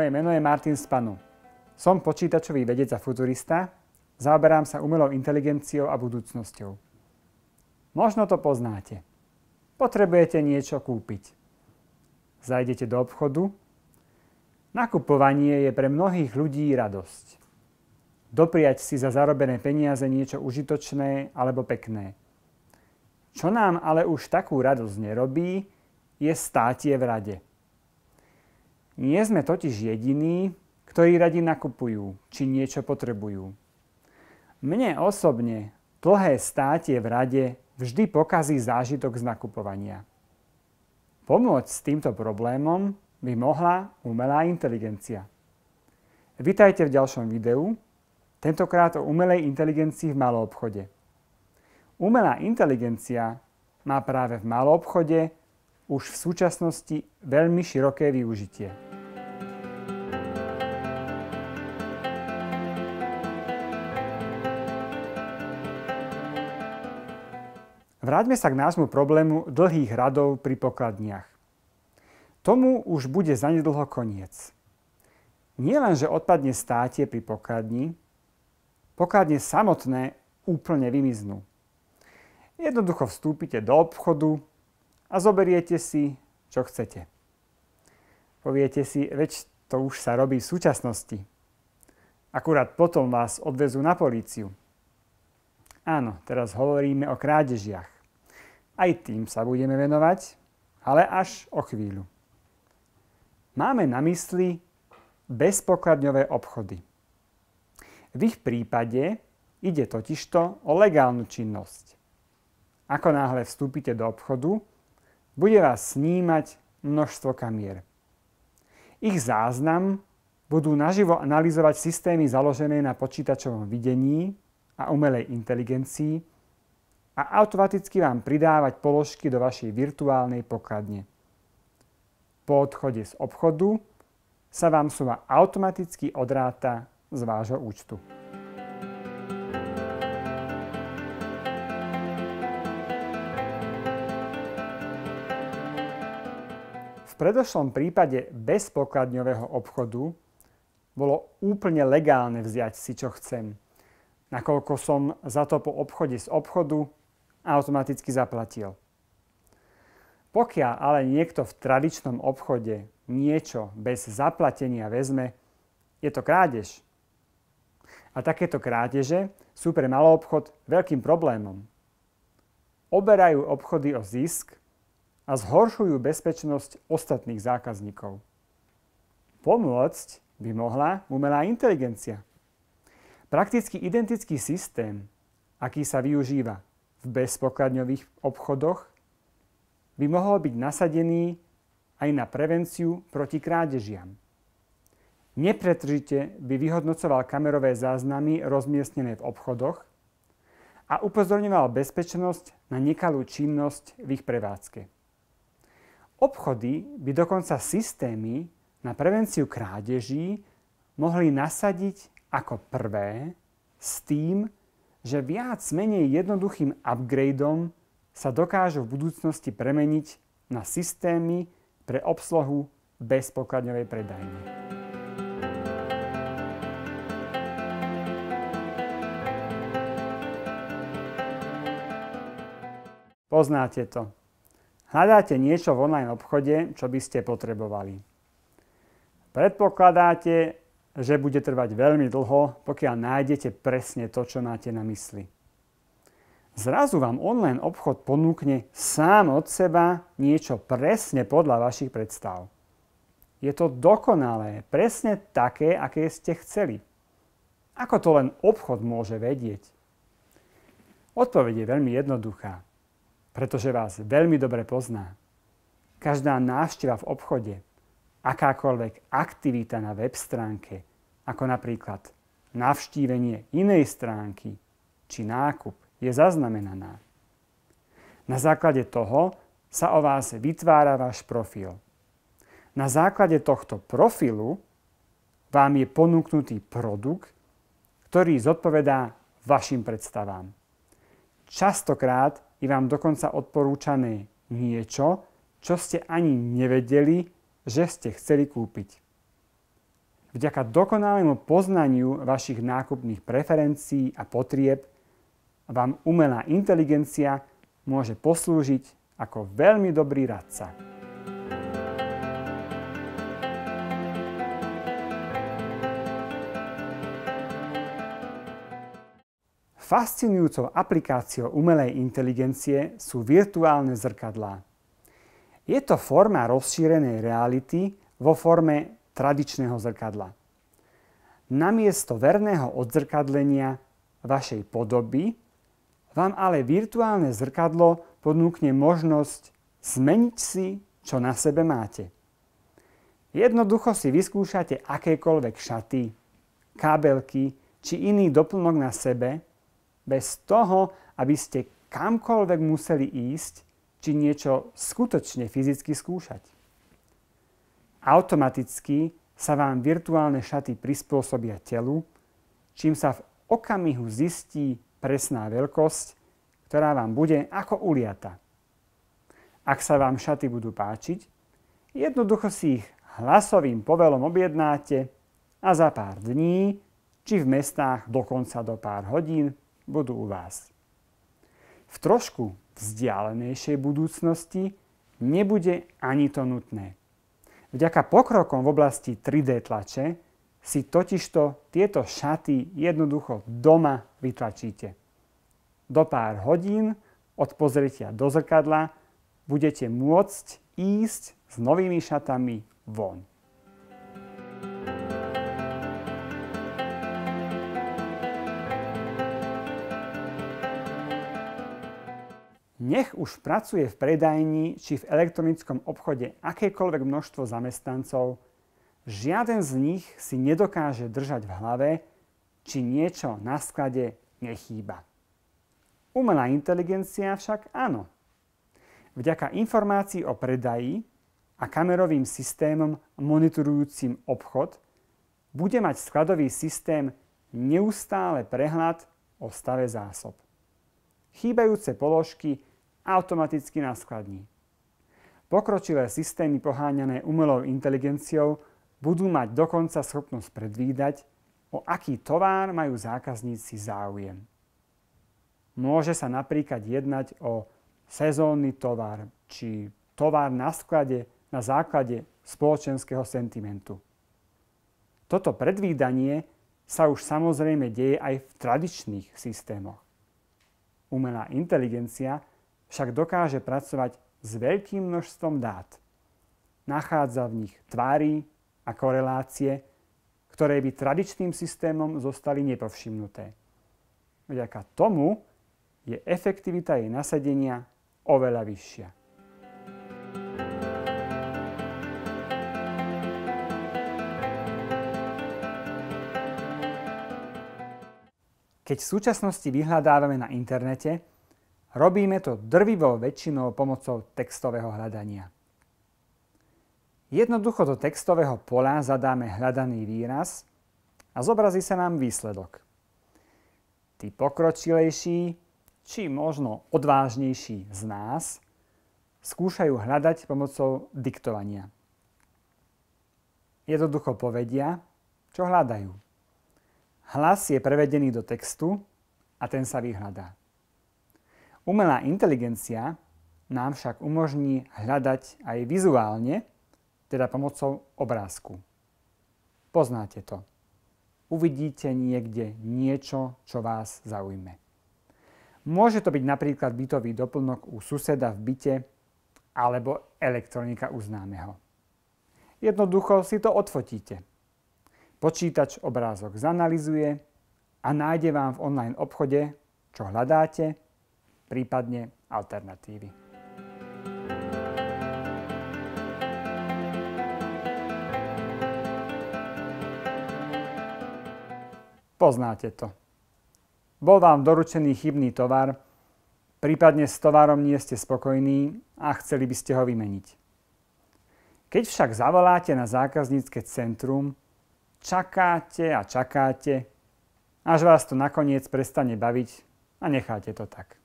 Moje meno je Martin Spanu. Som počítačový vedec a futurista. Zaoberám sa umelou inteligenciou a budúcnosťou. Možno to poznáte. Potrebujete niečo kúpiť. Zajdete do obchodu. Nakupovanie je pre mnohých ľudí radosť. Dopriať si za zarobené peniaze niečo užitočné alebo pekné. Čo nám ale už takú radosť nerobí, je státie v rade. Nie sme totiž jediní, ktorí radi nakupujú, či niečo potrebujú. Mne osobne dlhé státie v rade vždy pokazí zážitok z nakupovania. Pomôcť s týmto problémom by mohla umelá inteligencia. Vitajte v ďalšom videu, tentokrát o umelej inteligencii v malom obchode. Umelá inteligencia má práve v malom obchode už v súčasnosti veľmi široké využitie. Vráťme sa k nášmu problému dlhých radov pri pokladniach. Tomu už bude zanedlho koniec. Nielenže odpadne státie pri pokladni, pokladne samotné úplne vymiznú. Jednoducho vstúpite do obchodu, a zoberiete si, čo chcete. Poviete si, veď to už sa robí v súčasnosti. Akurát potom vás odvezú na políciu. Áno, teraz hovoríme o krádežiach. Aj tým sa budeme venovať, ale až o chvíľu. Máme na mysli bezpokladňové obchody. V ich prípade ide totižto o legálnu činnosť. Ako náhle vstúpite do obchodu, bude vás snímať množstvo kamier. Ich záznam budú naživo analyzovať systémy založené na počítačovom videní a umelej inteligencii a automaticky vám pridávať položky do vašej virtuálnej pokladne. Po odchode z obchodu sa vám suma automaticky odráta z vášho účtu. predošlom prípade bez pokladňového obchodu bolo úplne legálne vziať si, čo chcem, nakoľko som za to po obchode z obchodu automaticky zaplatil. Pokiaľ ale niekto v tradičnom obchode niečo bez zaplatenia vezme, je to krádež. A takéto krádeže sú pre malý obchod veľkým problémom. Oberajú obchody o zisk a zhoršujú bezpečnosť ostatných zákazníkov. Pomôcť by mohla umelá inteligencia. Prakticky identický systém, aký sa využíva v bezpokladňových obchodoch, by mohol byť nasadený aj na prevenciu proti krádežiam. Nepretržite by vyhodnocoval kamerové záznamy rozmiestnené v obchodoch a upozorňoval bezpečnosť na nekalú činnosť v ich prevádzke. Obchody by dokonca systémy na prevenciu krádeží mohli nasadiť ako prvé s tým, že viac menej jednoduchým upgradeom sa dokážu v budúcnosti premeniť na systémy pre obsluhu bezpokladňovej predajne. Poznáte to. Hľadáte niečo v online obchode, čo by ste potrebovali. Predpokladáte, že bude trvať veľmi dlho, pokiaľ nájdete presne to, čo máte na mysli. Zrazu vám online obchod ponúkne sám od seba niečo presne podľa vašich predstav. Je to dokonalé, presne také, aké ste chceli. Ako to len obchod môže vedieť? Odpoveď je veľmi jednoduchá pretože vás veľmi dobre pozná. Každá návšteva v obchode, akákoľvek aktivita na web stránke, ako napríklad navštívenie inej stránky či nákup, je zaznamenaná. Na základe toho sa o vás vytvára váš profil. Na základe tohto profilu vám je ponúknutý produkt, ktorý zodpovedá vašim predstavám. Častokrát je vám dokonca odporúčané niečo, čo ste ani nevedeli, že ste chceli kúpiť. Vďaka dokonalému poznaniu vašich nákupných preferencií a potrieb vám umelá inteligencia môže poslúžiť ako veľmi dobrý radca. fascinujúcou aplikáciou umelej inteligencie sú virtuálne zrkadlá. Je to forma rozšírenej reality vo forme tradičného zrkadla. Namiesto verného odzrkadlenia vašej podoby vám ale virtuálne zrkadlo ponúkne možnosť zmeniť si, čo na sebe máte. Jednoducho si vyskúšate akékoľvek šaty, kábelky či iný doplnok na sebe bez toho, aby ste kamkoľvek museli ísť, či niečo skutočne fyzicky skúšať. Automaticky sa vám virtuálne šaty prispôsobia telu, čím sa v okamihu zistí presná veľkosť, ktorá vám bude ako uliata. Ak sa vám šaty budú páčiť, jednoducho si ich hlasovým povelom objednáte a za pár dní, či v mestách dokonca do pár hodín, budú u vás. V trošku vzdialenejšej budúcnosti nebude ani to nutné. Vďaka pokrokom v oblasti 3D tlače si totižto tieto šaty jednoducho doma vytlačíte. Do pár hodín od pozretia do zrkadla budete môcť ísť s novými šatami von. Nech už pracuje v predajni či v elektronickom obchode akékoľvek množstvo zamestnancov, žiaden z nich si nedokáže držať v hlave, či niečo na sklade nechýba. Umelá inteligencia však áno. Vďaka informácií o predaji a kamerovým systémom monitorujúcim obchod bude mať skladový systém neustále prehľad o stave zásob. Chýbajúce položky automaticky naskladní. Pokročilé systémy poháňané umelou inteligenciou budú mať dokonca schopnosť predvídať, o aký tovar majú zákazníci záujem. Môže sa napríklad jednať o sezónny tovar či tovar na sklade na základe spoločenského sentimentu. Toto predvídanie sa už samozrejme deje aj v tradičných systémoch. Umelá inteligencia však dokáže pracovať s veľkým množstvom dát. Nachádza v nich tvári a korelácie, ktoré by tradičným systémom zostali nepovšimnuté. Vďaka tomu je efektivita jej nasadenia oveľa vyššia. Keď v súčasnosti vyhľadávame na internete, Robíme to drvivou väčšinou pomocou textového hľadania. Jednoducho do textového pola zadáme hľadaný výraz a zobrazí sa nám výsledok. Tí pokročilejší, či možno odvážnejší z nás, skúšajú hľadať pomocou diktovania. Jednoducho povedia, čo hľadajú. Hlas je prevedený do textu a ten sa vyhľadá. Umelá inteligencia nám však umožní hľadať aj vizuálne, teda pomocou obrázku. Poznáte to. Uvidíte niekde niečo, čo vás zaujme. Môže to byť napríklad bytový doplnok u suseda v byte alebo elektronika u známeho. Jednoducho si to odfotíte. Počítač obrázok zanalizuje a nájde vám v online obchode, čo hľadáte prípadne alternatívy. Poznáte to. Bol vám doručený chybný tovar, prípadne s tovarom nie ste spokojní a chceli by ste ho vymeniť. Keď však zavoláte na zákaznícke centrum, čakáte a čakáte, až vás to nakoniec prestane baviť a necháte to tak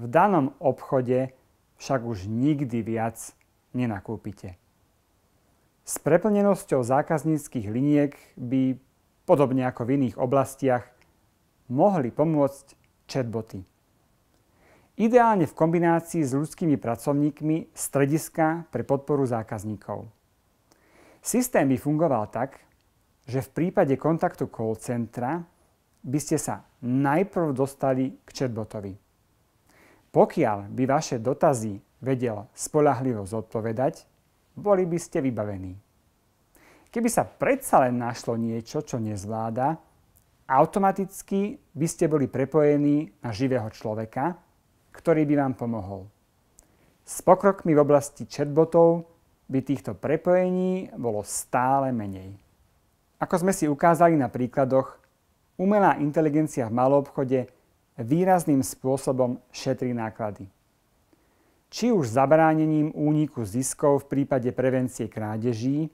v danom obchode však už nikdy viac nenakúpite. S preplnenosťou zákazníckých liniek by, podobne ako v iných oblastiach, mohli pomôcť chatboty. Ideálne v kombinácii s ľudskými pracovníkmi strediska pre podporu zákazníkov. Systém by fungoval tak, že v prípade kontaktu call centra by ste sa najprv dostali k chatbotovi. Pokiaľ by vaše dotazy vedel spolahlivo zodpovedať, boli by ste vybavení. Keby sa predsa len našlo niečo, čo nezvláda, automaticky by ste boli prepojení na živého človeka, ktorý by vám pomohol. S pokrokmi v oblasti chatbotov by týchto prepojení bolo stále menej. Ako sme si ukázali na príkladoch, umelá inteligencia v maloobchode obchode výrazným spôsobom šetrí náklady. Či už zabránením úniku ziskov v prípade prevencie krádeží,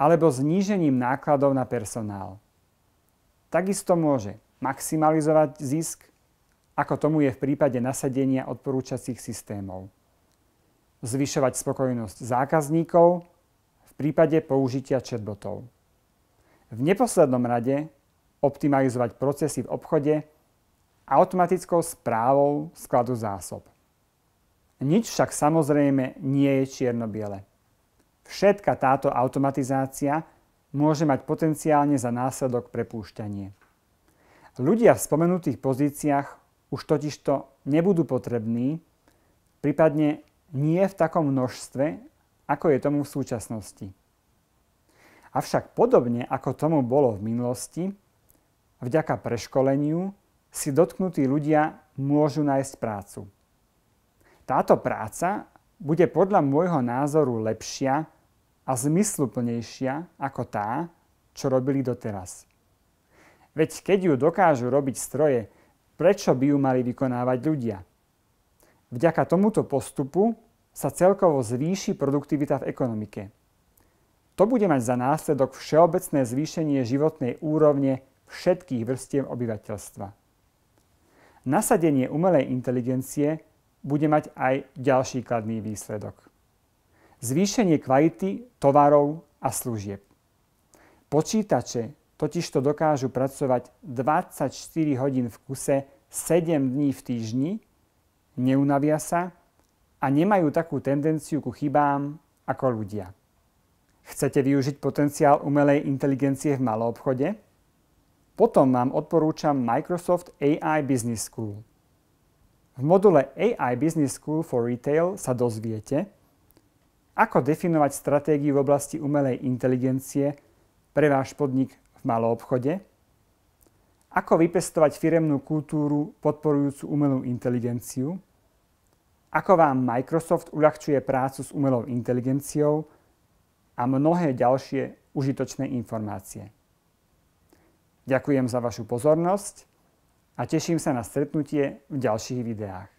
alebo znížením nákladov na personál. Takisto môže maximalizovať zisk, ako tomu je v prípade nasadenia odporúčacích systémov. Zvyšovať spokojnosť zákazníkov v prípade použitia chatbotov. V neposlednom rade optimalizovať procesy v obchode automatickou správou skladu zásob. Nič však samozrejme nie je čierno-biele. Všetka táto automatizácia môže mať potenciálne za následok prepúšťanie. Ľudia v spomenutých pozíciách už totižto nebudú potrební, prípadne nie v takom množstve, ako je tomu v súčasnosti. Avšak podobne ako tomu bolo v minulosti, vďaka preškoleniu si dotknutí ľudia môžu nájsť prácu. Táto práca bude podľa môjho názoru lepšia a zmysluplnejšia ako tá, čo robili doteraz. Veď keď ju dokážu robiť stroje, prečo by ju mali vykonávať ľudia? Vďaka tomuto postupu sa celkovo zvýši produktivita v ekonomike. To bude mať za následok všeobecné zvýšenie životnej úrovne všetkých vrstiev obyvateľstva nasadenie umelej inteligencie bude mať aj ďalší kladný výsledok. Zvýšenie kvality tovarov a služieb. Počítače totižto dokážu pracovať 24 hodín v kuse 7 dní v týždni, neunavia sa a nemajú takú tendenciu ku chybám ako ľudia. Chcete využiť potenciál umelej inteligencie v maloobchode? obchode? Potom vám odporúčam Microsoft AI Business School. V module AI Business School for Retail sa dozviete, ako definovať stratégiu v oblasti umelej inteligencie pre váš podnik v obchode, ako vypestovať firemnú kultúru podporujúcu umelú inteligenciu, ako vám Microsoft uľahčuje prácu s umelou inteligenciou a mnohé ďalšie užitočné informácie. Ďakujem za vašu pozornosť a teším sa na stretnutie v ďalších videách.